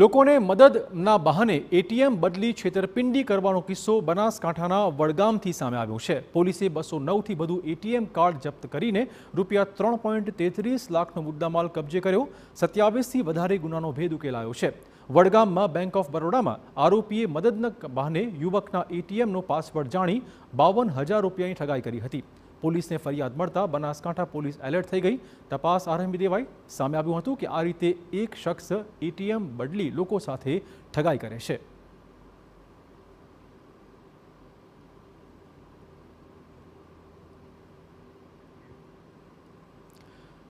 લોકોને મદદના બહાને એટીએમ બદલી છેતરપિંડી કરવાનો કિસ્સો બનાસકાંઠાના વડગામથી સામે આવ્યો છે પોલીસે બસો નવથી વધુ એટીએમ કાર્ડ જપ્ત કરીને રૂપિયા ત્રણ પોઈન્ટ તેત્રીસ લાખનો મુદ્દામાલ કબજે કર્યો સત્યાવીસથી વધારે ગુનાનો ભેદ ઉકેલાયો છે વડગામમાં બેંક ઓફ બરોડામાં આરોપીએ મદદના બહાને યુવકના એટીએમનો પાસવર્ડ જાણી બાવન હજાર રૂપિયાની ઠગાઈ કરી હતી પોલીસને ફરિયાદ મળતા બનાસકાંઠા પોલીસ એલર્ટ થઈ ગઈ તપાસ આરંભી દેવાઈ સામે આવ્યું હતું કે આ રીતે એક શખ્સ એટીએમ બદલી લોકો સાથે ઠગાઈ કરે છે